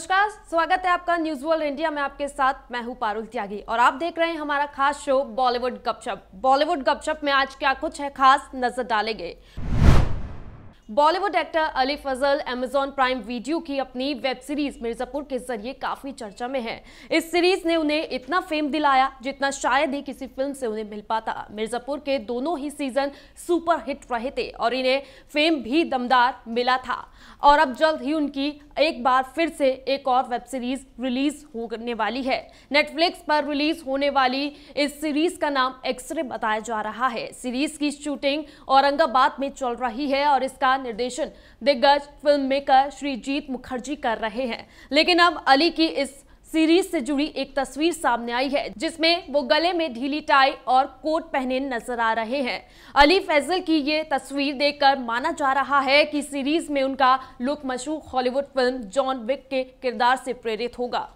नमस्कार स्वागत है आपका न्यूज वर्ल्ड इंडिया में आपके साथ मैं हूं पारुल त्यागी और आप देख रहे हैं हमारा खास शो बॉलीवुड गपशप बॉलीवुड गपशप में आज क्या कुछ है खास नजर डालेंगे Bollywood actor Ali Fazal Amazon prime video की अपनी वेब सीरीज मिर्जापुर के जरिए काफी चर्चा में है इस सीरीज ने उन्हें इतना फेम दिलाया जितना शायद ही किसी फिल्म से उन्हें मिल पाता मिर्जापुर के दोनों ही सीजन सुपर हिट रहे थे और इन्हें फेम भी दमदार मिला था और अब जल्द ही उनकी एक बार फिर से एक और वेब सीरीज रिलीज होने वाली है नेटफ्लिक्स पर रिलीज होने वाली इस सीरीज का नाम एक्सरे बताया जा रहा है सीरीज की शूटिंग औरंगाबाद में चल रही है और इसका निर्देशन दिग्गज फिल्म मेकर श्रीजीत मुखर्जी कर रहे हैं लेकिन अब अली की इस सीरीज से जुड़ी एक तस्वीर सामने आई है जिसमें वो गले में ढीली टाई और कोट पहने नजर आ रहे हैं अली फैजल की ये तस्वीर देखकर माना जा रहा है कि सीरीज में उनका लुक मशहूर हॉलीवुड फिल्म जॉन विक के किरदार से प्रेरित होगा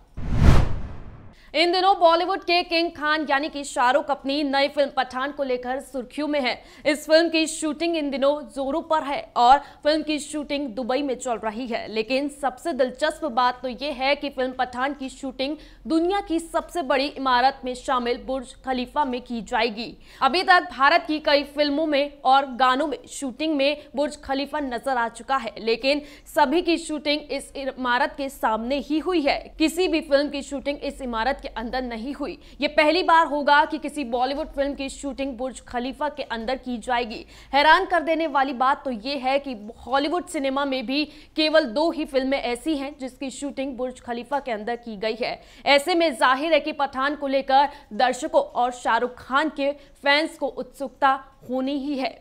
इन दिनों बॉलीवुड के किंग खान यानी कि शाहरुख अपनी नई फिल्म पठान को लेकर सुर्खियों में है इस फिल्म की शूटिंग इन दिनों जोरों पर है और फिल्म की शूटिंग दुबई में चल रही है लेकिन सबसे दिलचस्प बात तो ये है कि फिल्म पठान की शूटिंग दुनिया की सबसे बड़ी इमारत में शामिल बुर्ज खलीफा में की जाएगी अभी तक भारत की कई फिल्मों में और गानों में शूटिंग में बुर्ज खलीफा नजर आ चुका है लेकिन सभी की शूटिंग इस इमारत के सामने ही हुई है किसी भी फिल्म की शूटिंग इस इमारत के अंदर नहीं हुई ये पहली बार होगा कि किसी बॉलीवुड फिल्म की शूटिंग बुर्ज खलीफा के अंदर की जाएगी हैरान कर देने वाली बात तो ये है कि हॉलीवुड सिनेमा में भी केवल दो ही फिल्में ऐसी हैं जिसकी शूटिंग बुर्ज खलीफा के अंदर की गई है ऐसे में जाहिर है कि पठान को लेकर दर्शकों और शाहरुख खान के फैंस को उत्सुकता होनी ही है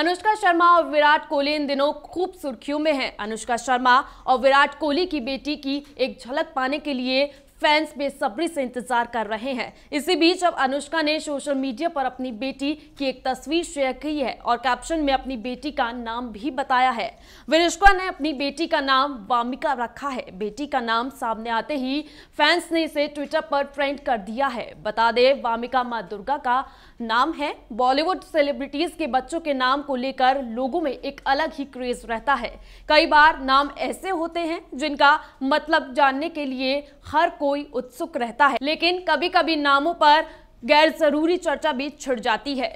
अनुष्का शर्मा और विराट कोहली इन दिनों खूब सुर्खियों में हैं अनुष्का शर्मा और विराट कोहली की बेटी की एक झलक पाने के लिए फैंस बेसब्री से इंतजार कर रहे हैं इसी बीच अब अनुष्का ने सोशल मीडिया पर अपनी बेटी की एक तस्वीर शेयर की है और कैप्शन में अपनी बेटी का नाम भी बताया है विनुष्का ने अपनी बेटी का नाम वामिका रखा है बेटी का नाम सामने आते ही फैंस ने इसे ट्विटर पर ट्रेंड कर दिया है बता दे वामिका माँ दुर्गा का नाम है बॉलीवुड सेलिब्रिटीज के बच्चों के नाम को लेकर लोगों में एक अलग ही क्रेज रहता है कई बार नाम ऐसे होते हैं जिनका मतलब जानने के लिए हर कोई कोई उत्सुक रहता है लेकिन कभी कभी नामों पर गैर जरूरी चर्चा भी छिड़ जाती है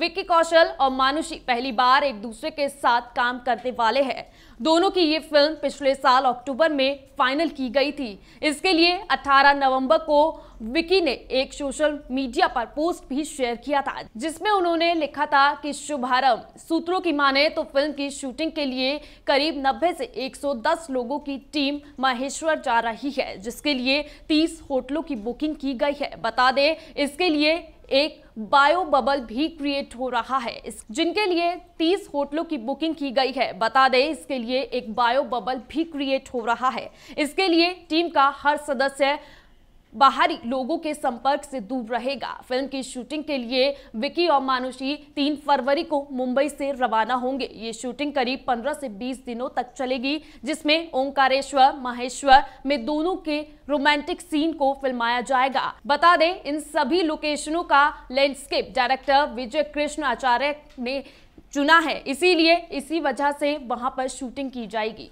विक्की कौशल और मानुषी पहली बार एक दूसरे के साथ काम करने वाले हैं दोनों की ये फिल्म पिछले साल अक्टूबर में फाइनल की गई थी इसके लिए 18 नवंबर को विक्की ने एक सोशल मीडिया पर पोस्ट भी शेयर किया था जिसमें उन्होंने लिखा था कि शुभारंभ सूत्रों की माने तो फिल्म की शूटिंग के लिए करीब 90 से 110 लोगों की टीम माहेश्वर जा रही है जिसके लिए 30 होटलों की बुकिंग की गई है बता दें इसके लिए एक बायो बबल भी क्रिएट हो रहा है जिनके लिए 30 होटलों की बुकिंग की गई है बता दें इसके लिए एक बायो बबल भी क्रिएट हो रहा है इसके लिए टीम का हर सदस्य बाहरी लोगों के संपर्क से दूर रहेगा फिल्म की शूटिंग के लिए विकी और मानुषी तीन फरवरी को मुंबई से रवाना होंगे ये शूटिंग करीब पंद्रह से बीस दिनों तक चलेगी जिसमें ओंकारेश्वर माहेश्वर में दोनों के रोमांटिक सीन को फिल्माया जाएगा बता दें इन सभी लोकेशनों का लैंडस्केप डायरेक्टर विजय कृष्ण आचार्य ने चुना है इसीलिए इसी वजह से वहां पर शूटिंग की जाएगी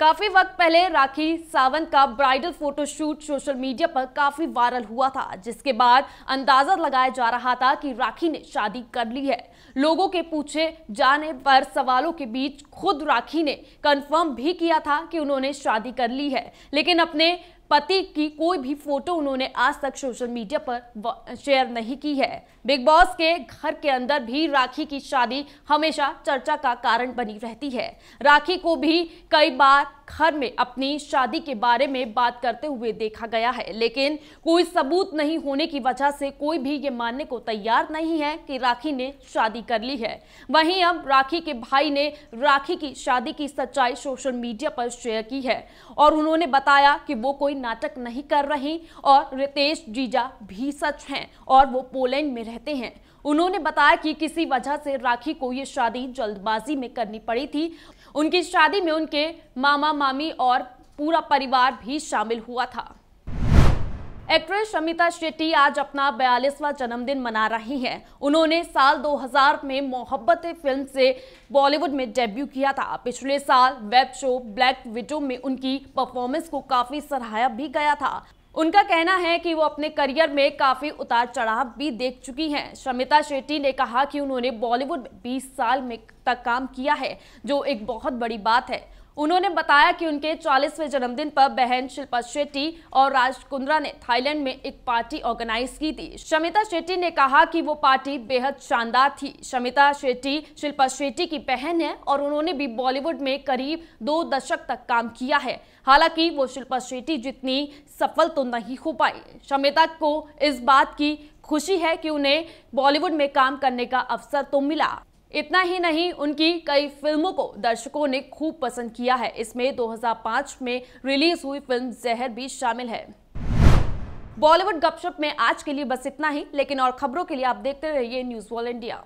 काफी वक्त पहले राखी सावंत का ब्राइडल फोटोशूट सोशल मीडिया पर काफी वायरल हुआ था जिसके बाद अंदाजा लगाया जा रहा था कि राखी ने शादी कर ली है लोगों के पूछे जाने पर सवालों के बीच खुद राखी ने कंफर्म भी किया था कि उन्होंने शादी कर ली है लेकिन अपने पति की कोई भी फोटो उन्होंने आज तक सोशल मीडिया पर शेयर नहीं की है बिग बॉस के घर के अंदर भी राखी की शादी हमेशा चर्चा का कारण बनी रहती है राखी को भी कई बार घर में अपनी शादी के बारे में बात करते हुए देखा गया है लेकिन कोई सबूत नहीं होने की वजह से कोई भी ये मानने को तैयार नहीं है कि राखी ने शादी कर ली है वहीं अब राखी के भाई ने राखी की शादी की सच्चाई सोशल मीडिया पर शेयर की है और उन्होंने बताया कि वो कोई नाटक नहीं कर रही और रितेश जीजा भी सच हैं और वो पोलैंड में रहते हैं उन्होंने बताया कि किसी वजह से राखी को ये शादी जल्दबाजी में करनी पड़ी थी उनकी शादी में उनके मामा मामी और पूरा परिवार भी शामिल हुआ था एक्ट्रेस शमिता शेट्टी आज अपना बयालीसवा जन्मदिन मना रही हैं। उन्होंने साल 2000 में मोहब्बत फिल्म से बॉलीवुड में डेब्यू किया था पिछले साल वेब शो ब्लैक विडो में उनकी परफॉर्मेंस को काफी सराहाया भी गया था उनका कहना है कि वो अपने करियर में काफ़ी उतार चढ़ाव भी देख चुकी हैं शमिता शेट्टी ने कहा कि उन्होंने बॉलीवुड में 20 साल में तक काम किया है जो एक बहुत बड़ी बात है उन्होंने बताया कि उनके 40वें जन्मदिन पर बहन शिल्पा शेट्टी और राजकुंद्रा ने थाईलैंड में एक पार्टी ऑर्गेनाइज की थी शमिता शेट्टी ने कहा कि वो पार्टी बेहद शानदार थी शमिता शेट्टी शिल्पा शेट्टी की बहन है और उन्होंने भी बॉलीवुड में करीब दो दशक तक काम किया है हालांकि वो शिल्पा शेट्टी जितनी सफल तो नहीं हो पाई शमिता को इस बात की खुशी है कि उन्हें बॉलीवुड में काम करने का अवसर तो मिला इतना ही नहीं उनकी कई फिल्मों को दर्शकों ने खूब पसंद किया है इसमें 2005 में रिलीज हुई फिल्म जहर भी शामिल है बॉलीवुड गपशप में आज के लिए बस इतना ही लेकिन और खबरों के लिए आप देखते रहिए न्यूज वॉल इंडिया